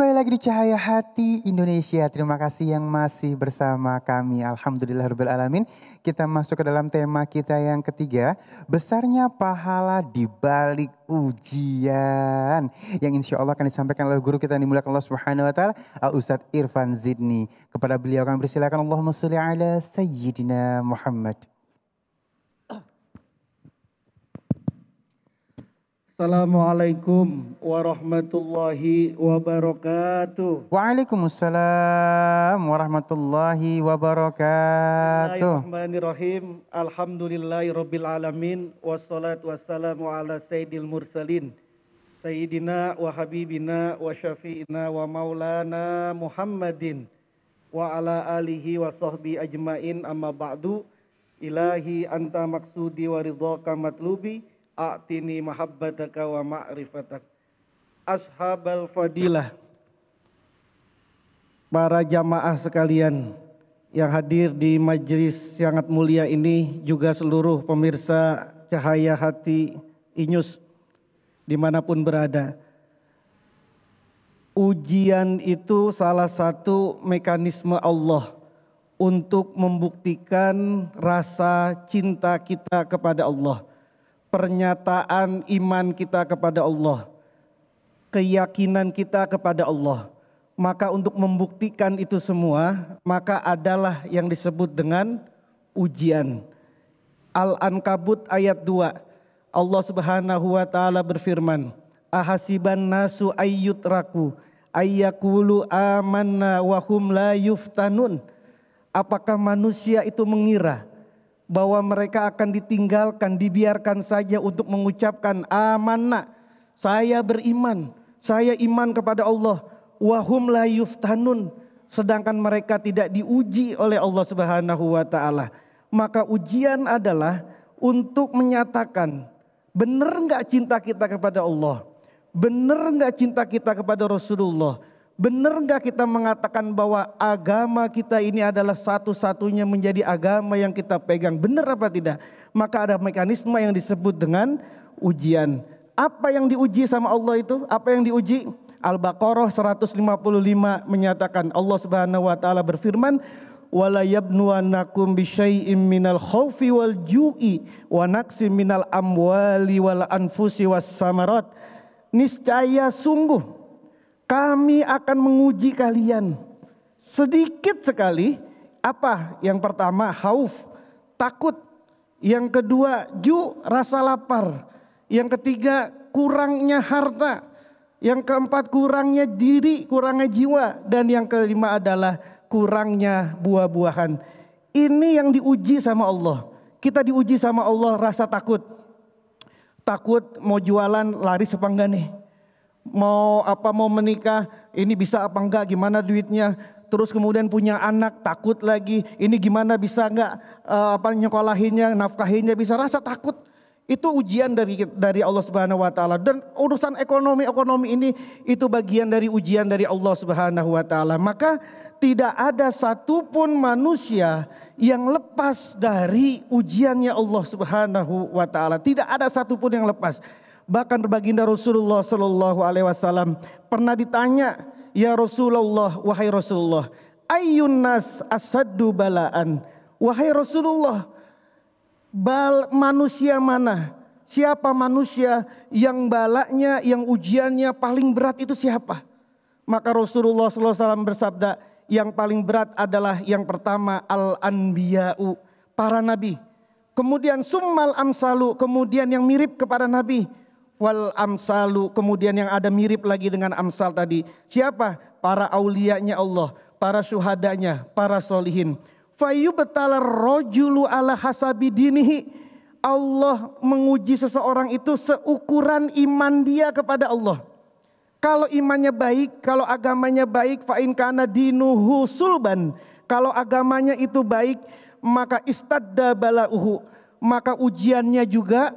Kembali lagi di Cahaya Hati Indonesia. Terima kasih yang masih bersama kami. Alhamdulillah Rabbil alamin. Kita masuk ke dalam tema kita yang ketiga, besarnya pahala di balik ujian. Yang insya Allah akan disampaikan oleh guru kita dimulakan Allah Subhanahu wa taala, Ustadz Irfan Zidni. Kepada beliau kami persilakan Allahumma salli ala sayyidina Muhammad. Assalamualaikum warahmatullahi wabarakatuh. Waalaikumsalam warahmatullahi wabarakatuh. Bismillahirrahmanirrahim. Alhamdulillahirabbil alamin wassalatu wassalamu ala sayyidil mursalin. Sayyidina wa habibina wa syafi'ina wa maulana Muhammadin wa ala alihi wa sahbi ajmain amma ba'du. Ilahi anta maksudi wa ridhaka matlubi A'tini mahabbataka wa ma'rifatak. Ashabal fadilah. Para jamaah sekalian yang hadir di majelis sangat mulia ini juga seluruh pemirsa cahaya hati Inyus dimanapun berada. Ujian itu salah satu mekanisme Allah untuk membuktikan rasa cinta kita kepada Allah pernyataan iman kita kepada Allah, keyakinan kita kepada Allah. Maka untuk membuktikan itu semua, maka adalah yang disebut dengan ujian. Al-Ankabut ayat 2. Allah Subhanahu wa taala berfirman, "Ahasiban nasu raku, ayyakulu amanna wahum la yuftanun." Apakah manusia itu mengira bahwa mereka akan ditinggalkan, dibiarkan saja untuk mengucapkan amanah. Saya beriman, saya iman kepada Allah. Wahum la yuftanun. Sedangkan mereka tidak diuji oleh Allah subhanahu wa ta'ala. Maka ujian adalah untuk menyatakan benar nggak cinta kita kepada Allah. Benar nggak cinta kita kepada Rasulullah Benar nggak kita mengatakan bahwa agama kita ini adalah satu-satunya menjadi agama yang kita pegang? Benar apa tidak? Maka ada mekanisme yang disebut dengan ujian. Apa yang diuji sama Allah itu? Apa yang diuji? Al-Baqarah 155 menyatakan Allah Subhanahu wa taala berfirman, "Wala yabnuwannakum bisyai'im minal khaufi wal ju'i wa naqsim minal amwali wal anfusi was samarat." Niscaya sungguh kami akan menguji kalian sedikit sekali. Apa yang pertama, hauf, takut. Yang kedua, ju, rasa lapar. Yang ketiga, kurangnya harta. Yang keempat, kurangnya diri, kurangnya jiwa. Dan yang kelima adalah kurangnya buah-buahan. Ini yang diuji sama Allah. Kita diuji sama Allah rasa takut. Takut mau jualan lari apa enggak nih? mau apa mau menikah, ini bisa apa enggak, gimana duitnya, terus kemudian punya anak takut lagi, ini gimana bisa enggak uh, apa nyekolahinnya, nafkahinnya bisa rasa takut. Itu ujian dari dari Allah Subhanahu wa taala dan urusan ekonomi-ekonomi ini itu bagian dari ujian dari Allah Subhanahu wa taala. Maka tidak ada satupun manusia yang lepas dari ujiannya Allah Subhanahu wa taala. Tidak ada satupun yang lepas. Bahkan baginda Rasulullah Shallallahu Alaihi Wasallam pernah ditanya, ya Rasulullah, wahai Rasulullah, ayun nas asadu balaan, wahai Rasulullah, bal manusia mana? Siapa manusia yang balaknya, yang ujiannya paling berat itu siapa? Maka Rasulullah SAW bersabda, yang paling berat adalah yang pertama al-anbiya'u, para nabi. Kemudian summal amsalu, kemudian yang mirip kepada nabi wal amsalu. Kemudian yang ada mirip lagi dengan amsal tadi. Siapa? Para auliyanya Allah, para syuhadanya, para solihin. Fayu betala rojulu ala hasabi dinihi. Allah menguji seseorang itu seukuran iman dia kepada Allah. Kalau imannya baik, kalau agamanya baik, fa'in kana dinuhu sulban. Kalau agamanya itu baik, maka istadda bala'uhu. Maka ujiannya juga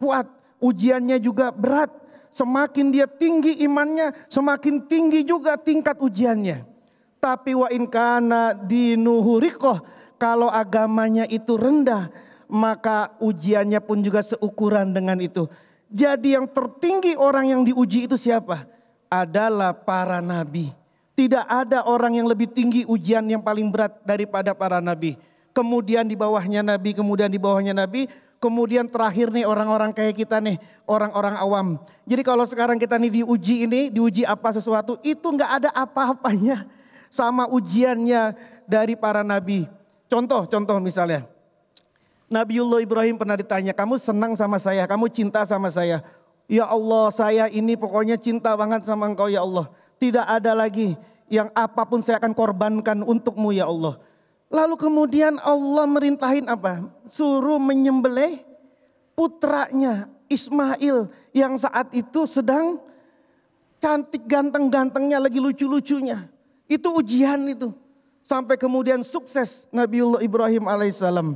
kuat ujiannya juga berat. Semakin dia tinggi imannya, semakin tinggi juga tingkat ujiannya. Tapi wa kana dinuhurikoh, kalau agamanya itu rendah, maka ujiannya pun juga seukuran dengan itu. Jadi yang tertinggi orang yang diuji itu siapa? Adalah para nabi. Tidak ada orang yang lebih tinggi ujian yang paling berat daripada para nabi. Kemudian di bawahnya nabi, kemudian di bawahnya nabi, Kemudian terakhir nih orang-orang kayak kita nih, orang-orang awam. Jadi kalau sekarang kita nih diuji ini, diuji apa sesuatu, itu nggak ada apa-apanya sama ujiannya dari para nabi. Contoh, contoh misalnya. Nabiullah Ibrahim pernah ditanya, kamu senang sama saya, kamu cinta sama saya. Ya Allah saya ini pokoknya cinta banget sama engkau ya Allah. Tidak ada lagi yang apapun saya akan korbankan untukmu ya Allah. Lalu kemudian Allah merintahin apa? Suruh menyembelih putranya Ismail yang saat itu sedang cantik ganteng-gantengnya lagi lucu-lucunya. Itu ujian itu. Sampai kemudian sukses Nabiullah Ibrahim alaihissalam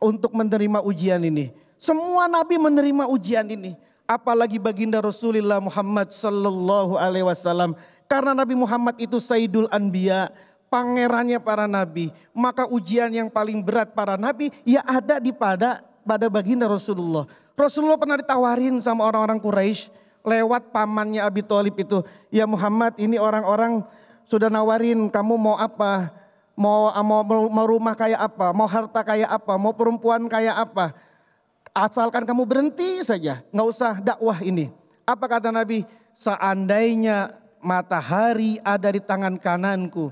untuk menerima ujian ini. Semua nabi menerima ujian ini. Apalagi baginda Rasulullah Muhammad sallallahu alaihi wasallam. Karena Nabi Muhammad itu Sayyidul Anbiya pangerannya para nabi. Maka ujian yang paling berat para nabi ya ada di pada pada baginda Rasulullah. Rasulullah pernah ditawarin sama orang-orang Quraisy lewat pamannya Abi Thalib itu, "Ya Muhammad, ini orang-orang sudah nawarin kamu mau apa? Mau mau mau rumah kayak apa? Mau harta kayak apa? Mau perempuan kayak apa? Asalkan kamu berhenti saja, nggak usah dakwah ini." Apa kata Nabi? Seandainya matahari ada di tangan kananku,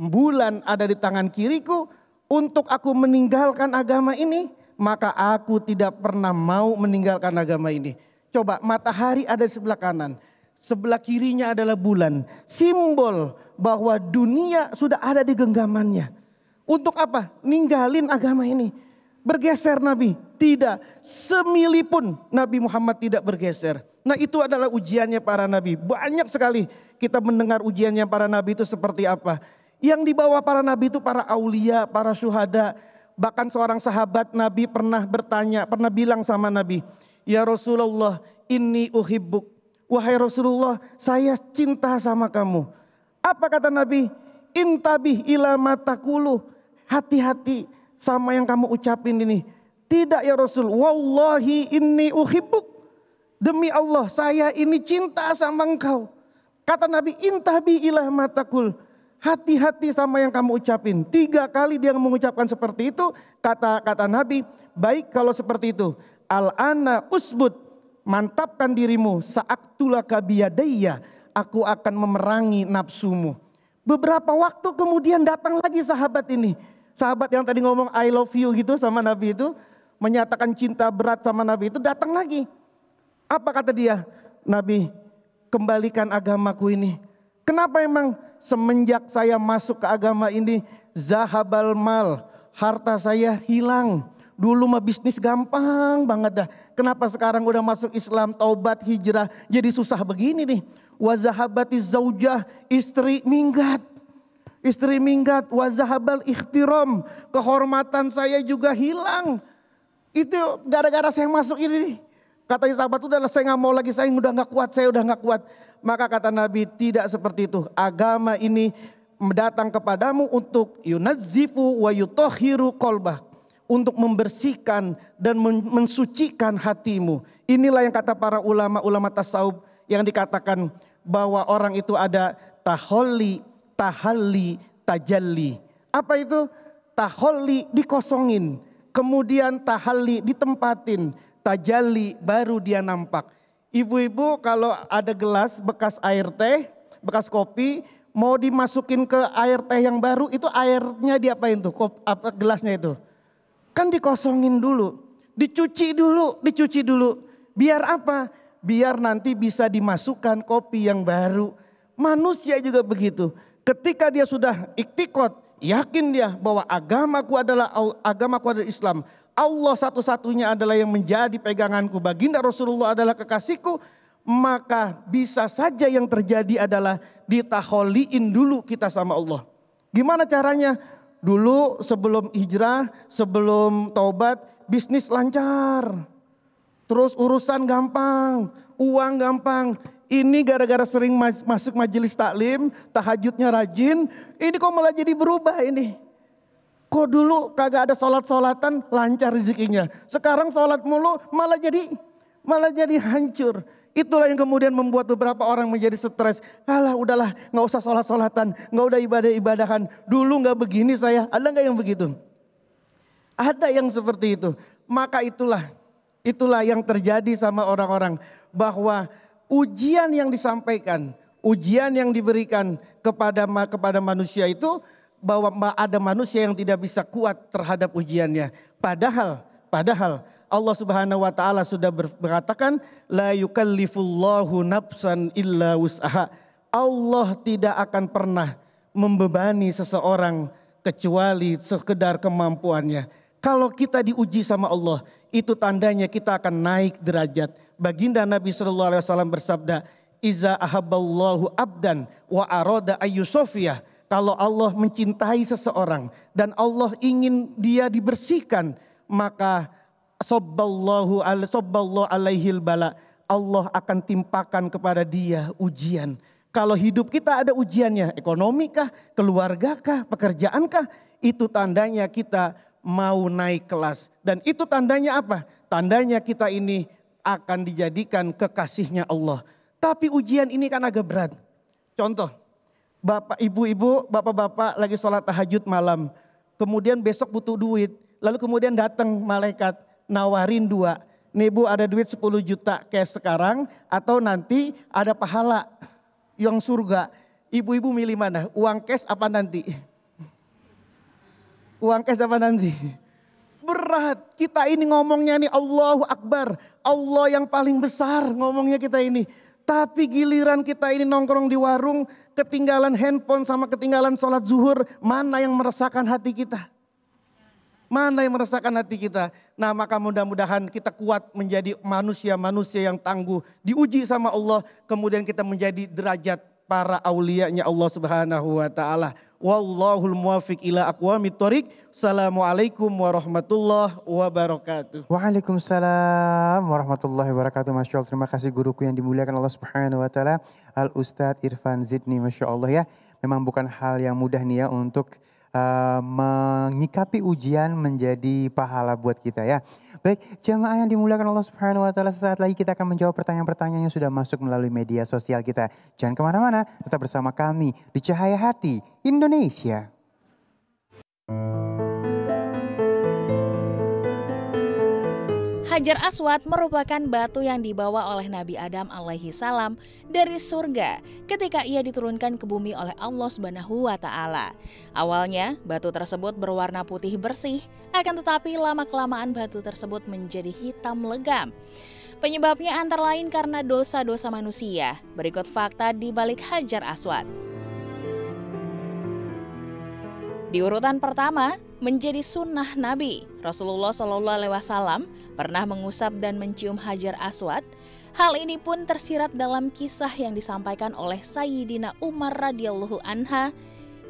bulan ada di tangan kiriku untuk aku meninggalkan agama ini, maka aku tidak pernah mau meninggalkan agama ini. Coba matahari ada di sebelah kanan, sebelah kirinya adalah bulan, simbol bahwa dunia sudah ada di genggamannya. Untuk apa? Ninggalin agama ini. Bergeser Nabi? Tidak. Semili pun Nabi Muhammad tidak bergeser. Nah itu adalah ujiannya para Nabi. Banyak sekali kita mendengar ujiannya para Nabi itu seperti apa yang dibawa para nabi itu para aulia, para syuhada. Bahkan seorang sahabat nabi pernah bertanya, pernah bilang sama nabi. Ya Rasulullah, ini uhibbuk. Wahai Rasulullah, saya cinta sama kamu. Apa kata nabi? Intabih ila matakulu. Hati-hati sama yang kamu ucapin ini. Tidak ya Rasul, wallahi ini uhibbuk. Demi Allah, saya ini cinta sama engkau. Kata Nabi, intabi ilah matakul hati-hati sama yang kamu ucapin. Tiga kali dia mengucapkan seperti itu, kata kata Nabi, baik kalau seperti itu. Al-ana usbud, mantapkan dirimu, sa'aktulah kabiyadaya, aku akan memerangi nafsumu. Beberapa waktu kemudian datang lagi sahabat ini. Sahabat yang tadi ngomong I love you gitu sama Nabi itu. Menyatakan cinta berat sama Nabi itu datang lagi. Apa kata dia? Nabi kembalikan agamaku ini Kenapa emang semenjak saya masuk ke agama ini zahabal mal, harta saya hilang. Dulu mah bisnis gampang banget dah. Kenapa sekarang udah masuk Islam, taubat, hijrah jadi susah begini nih. Wazahabati zaujah, istri minggat. Istri minggat, wazahabal ikhtiram, kehormatan saya juga hilang. Itu gara-gara saya masuk ini nih. Katanya sahabat itu adalah saya nggak mau lagi, saya udah nggak kuat, saya udah nggak kuat. Maka kata Nabi tidak seperti itu. Agama ini datang kepadamu untuk yunazifu wa yutohiru kolbah. Untuk membersihkan dan mensucikan hatimu. Inilah yang kata para ulama-ulama tasawuf yang dikatakan bahwa orang itu ada taholi, tahalli, tajalli. Apa itu? Taholi dikosongin. Kemudian tahalli ditempatin Tajali baru dia nampak. Ibu-ibu kalau ada gelas bekas air teh, bekas kopi, mau dimasukin ke air teh yang baru itu airnya diapain tuh? Kop, apa gelasnya itu? Kan dikosongin dulu, dicuci dulu, dicuci dulu. Biar apa? Biar nanti bisa dimasukkan kopi yang baru. Manusia juga begitu. Ketika dia sudah iktikot, Yakin dia bahwa agamaku adalah agamaku adalah Islam. Allah satu-satunya adalah yang menjadi peganganku. Baginda Rasulullah adalah kekasihku. Maka bisa saja yang terjadi adalah ditaholiin dulu kita sama Allah. Gimana caranya? Dulu sebelum hijrah, sebelum taubat, bisnis lancar. Terus urusan gampang, uang gampang. Ini gara-gara sering masuk majelis taklim, tahajudnya rajin. Ini kok malah jadi berubah ini. Kok dulu kagak ada sholat-sholatan lancar rezekinya. Sekarang sholat mulu malah jadi malah jadi hancur. Itulah yang kemudian membuat beberapa orang menjadi stres. Alah udahlah nggak usah sholat-sholatan, nggak udah ibadah-ibadahan. Dulu nggak begini saya, ada nggak yang begitu? Ada yang seperti itu. Maka itulah, itulah yang terjadi sama orang-orang. Bahwa ujian yang disampaikan, ujian yang diberikan kepada kepada manusia itu bahwa ada manusia yang tidak bisa kuat terhadap ujiannya. Padahal, padahal Allah Subhanahu wa taala sudah berkatakan la yukallifullahu nafsan illa wus'aha. Allah tidak akan pernah membebani seseorang kecuali sekedar kemampuannya. Kalau kita diuji sama Allah, itu tandanya kita akan naik derajat. Baginda Nabi Shallallahu Alaihi Wasallam bersabda, Iza ahaballahu abdan wa aroda ayusofiyah." Kalau Allah mencintai seseorang dan Allah ingin dia dibersihkan, maka sobballahu al sobballahu alaihil bala. Allah akan timpakan kepada dia ujian. Kalau hidup kita ada ujiannya, ekonomikah, keluargakah, pekerjaankah, itu tandanya kita mau naik kelas. Dan itu tandanya apa? Tandanya kita ini akan dijadikan kekasihnya Allah. Tapi ujian ini kan agak berat. Contoh, bapak ibu-ibu, bapak-bapak lagi sholat tahajud malam. Kemudian besok butuh duit. Lalu kemudian datang malaikat nawarin dua. Nih bu ada duit 10 juta cash sekarang atau nanti ada pahala yang surga. Ibu-ibu milih mana? Uang cash apa nanti? uang cash apa nanti? Berat. Kita ini ngomongnya nih Allahu Akbar. Allah yang paling besar ngomongnya kita ini. Tapi giliran kita ini nongkrong di warung, ketinggalan handphone sama ketinggalan sholat zuhur, mana yang meresahkan hati kita? Mana yang meresahkan hati kita? Nah maka mudah-mudahan kita kuat menjadi manusia-manusia yang tangguh. Diuji sama Allah, kemudian kita menjadi derajat para aulianya Allah Subhanahu wa taala. Wallahul muwafiq ila aqwamit thoriq. Assalamualaikum warahmatullahi wabarakatuh. Waalaikumsalam warahmatullahi wabarakatuh. Masya Allah, terima kasih guruku yang dimuliakan Allah Subhanahu wa taala, Al Ustadz Irfan Zidni Masya Allah ya. Memang bukan hal yang mudah nih ya untuk uh, menyikapi ujian menjadi pahala buat kita ya. Baik, jemaah yang dimuliakan Allah Subhanahu wa taala, sesaat lagi kita akan menjawab pertanyaan-pertanyaan yang sudah masuk melalui media sosial kita. Jangan kemana mana tetap bersama kami di Cahaya Hati Indonesia. Hajar Aswad merupakan batu yang dibawa oleh Nabi Adam alaihi salam dari surga ketika ia diturunkan ke bumi oleh Allah Subhanahu wa taala. Awalnya, batu tersebut berwarna putih bersih, akan tetapi lama-kelamaan batu tersebut menjadi hitam legam. Penyebabnya antara lain karena dosa-dosa manusia. Berikut fakta di balik Hajar Aswad. Di urutan pertama, menjadi sunnah Nabi. Rasulullah Shallallahu Alaihi Wasallam pernah mengusap dan mencium hajar aswad. Hal ini pun tersirat dalam kisah yang disampaikan oleh Sayyidina Umar radhiyallahu anha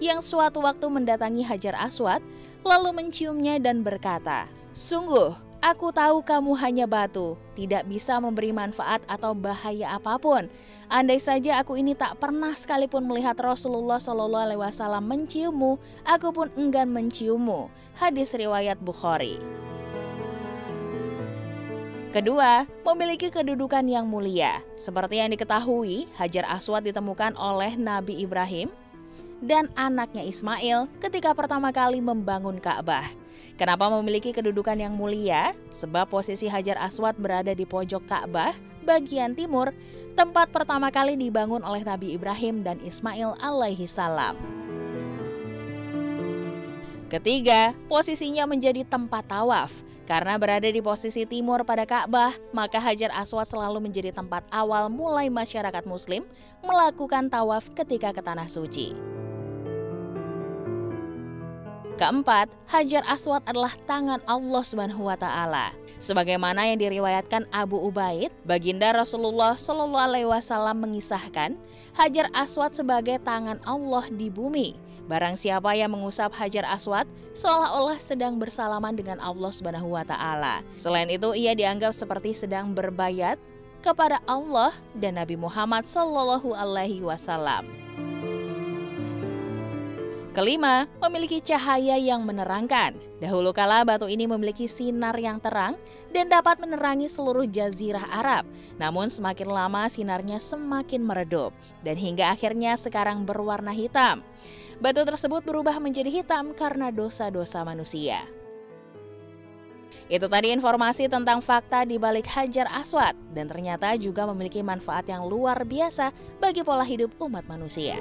yang suatu waktu mendatangi Hajar Aswad lalu menciumnya dan berkata, "Sungguh, Aku tahu kamu hanya batu, tidak bisa memberi manfaat atau bahaya apapun. Andai saja aku ini tak pernah sekalipun melihat Rasulullah Shallallahu Alaihi Wasallam menciummu, aku pun enggan menciummu. Hadis riwayat Bukhari. Kedua, memiliki kedudukan yang mulia. Seperti yang diketahui, Hajar Aswad ditemukan oleh Nabi Ibrahim dan anaknya Ismail ketika pertama kali membangun Ka'bah. Kenapa memiliki kedudukan yang mulia? Sebab posisi Hajar Aswad berada di pojok Ka'bah bagian timur, tempat pertama kali dibangun oleh Nabi Ibrahim dan Ismail alaihi salam. Ketiga, posisinya menjadi tempat tawaf. Karena berada di posisi timur pada Ka'bah, maka Hajar Aswad selalu menjadi tempat awal mulai masyarakat muslim melakukan tawaf ketika ke Tanah Suci. Keempat, Hajar Aswad adalah tangan Allah Subhanahu wa taala. Sebagaimana yang diriwayatkan Abu Ubaid, baginda Rasulullah Shallallahu alaihi wasallam mengisahkan Hajar Aswad sebagai tangan Allah di bumi. Barang siapa yang mengusap Hajar Aswad seolah-olah sedang bersalaman dengan Allah Subhanahu wa taala. Selain itu ia dianggap seperti sedang berbayat kepada Allah dan Nabi Muhammad Shallallahu alaihi wasallam. Kelima, memiliki cahaya yang menerangkan. Dahulu kala batu ini memiliki sinar yang terang dan dapat menerangi seluruh jazirah Arab. Namun semakin lama sinarnya semakin meredup dan hingga akhirnya sekarang berwarna hitam. Batu tersebut berubah menjadi hitam karena dosa-dosa manusia. Itu tadi informasi tentang fakta di balik Hajar Aswad dan ternyata juga memiliki manfaat yang luar biasa bagi pola hidup umat manusia.